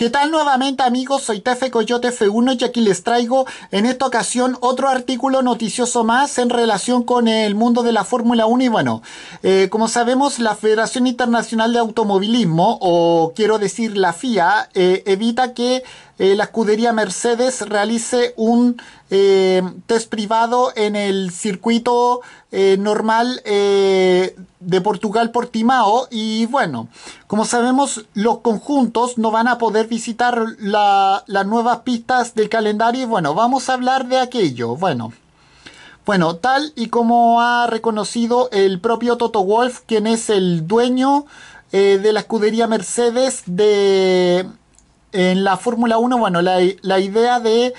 ¿Qué tal nuevamente amigos? Soy Tefe Coyote F1 y aquí les traigo en esta ocasión otro artículo noticioso más en relación con el mundo de la Fórmula 1 y bueno, eh, como sabemos la Federación Internacional de Automovilismo o quiero decir la FIA eh, evita que eh, la escudería Mercedes realice un eh, test privado en el circuito eh, normal de Portugal por Timao. y bueno, como sabemos los conjuntos no van a poder visitar las nuevas pistas del calendario y bueno, vamos a hablar de aquello, bueno. Bueno, tal y como ha reconocido el propio Toto Wolf, quien es el dueño de la escudería Mercedes de en la Fórmula 1, bueno, la, idea de...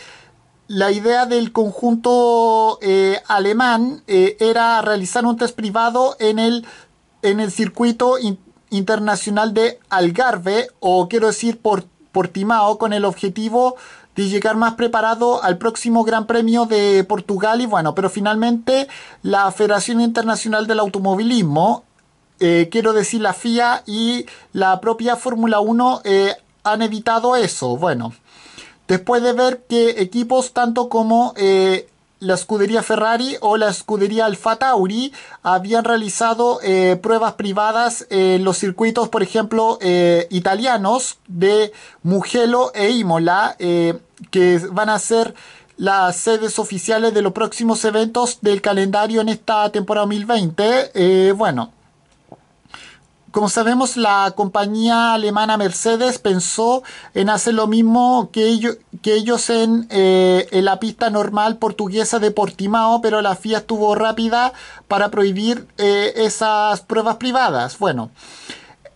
La idea del conjunto eh, alemán eh, era realizar un test privado en el, en el circuito internacional de Algarve, o quiero decir por, por Timao, con el objetivo de llegar más preparado al próximo Gran Premio de Portugal y bueno, pero finalmente la Federación Internacional del Automovilismo, eh, quiero decir la FIA y la propia Fórmula 1 han evitado eso? Bueno, después de ver que equipos tanto como eh, la escudería Ferrari o la escudería Alfa Tauri habían realizado eh, pruebas privadas en los circuitos, por ejemplo, eh, italianos de Mugello e Imola, que van a ser las sedes oficiales de los próximos eventos del calendario en esta temporada 2020. bueno. Como sabemos, la compañía alemana Mercedes pensó en hacer lo mismo que, ellos eh, en, la pista normal portuguesa de Portimao, pero la FIA estuvo rápida para prohibir eh, esas pruebas privadas. Bueno,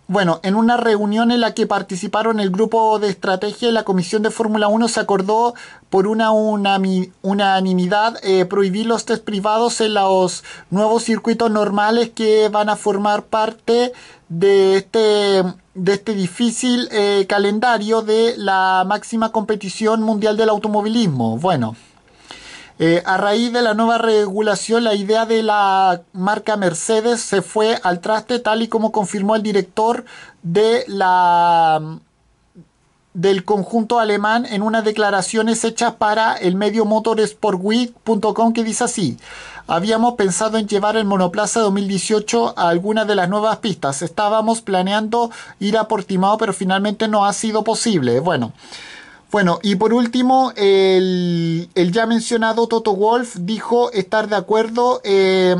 bueno, en una reunión en la que participaron el grupo de estrategia y la comisión de Fórmula 1 se acordó por una unanimidad eh, prohibir los test privados en los nuevos circuitos normales que van a formar parte de este, de este difícil eh, calendario de la máxima competición mundial del automovilismo. Bueno. Eh, a raíz de la nueva regulación, la idea de la marca Mercedes se fue al traste, tal y como confirmó el director de la, mm, del conjunto alemán en unas declaraciones hechas para el medio motorsportweek.com que dice así. Habíamos pensado en llevar el monoplaza 2018 a algunas de las nuevas pistas. Estábamos planeando ir a Portimao, pero finalmente no ha sido posible. Bueno, bueno, y por último, el, ya mencionado Toto Wolf dijo estar de acuerdo eh,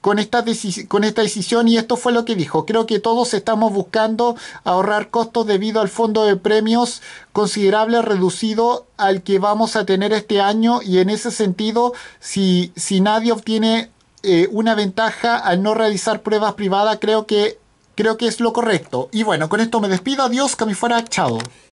con esta, con esta decisión y esto fue lo que dijo. Creo que todos estamos buscando ahorrar costos debido al fondo de premios considerable reducido al que vamos a tener este año y en ese sentido, si, si nadie obtiene eh, una ventaja al no realizar pruebas privadas, creo que, creo que es lo correcto. Y bueno, con esto me despido. Adiós, que me fuera. Chao.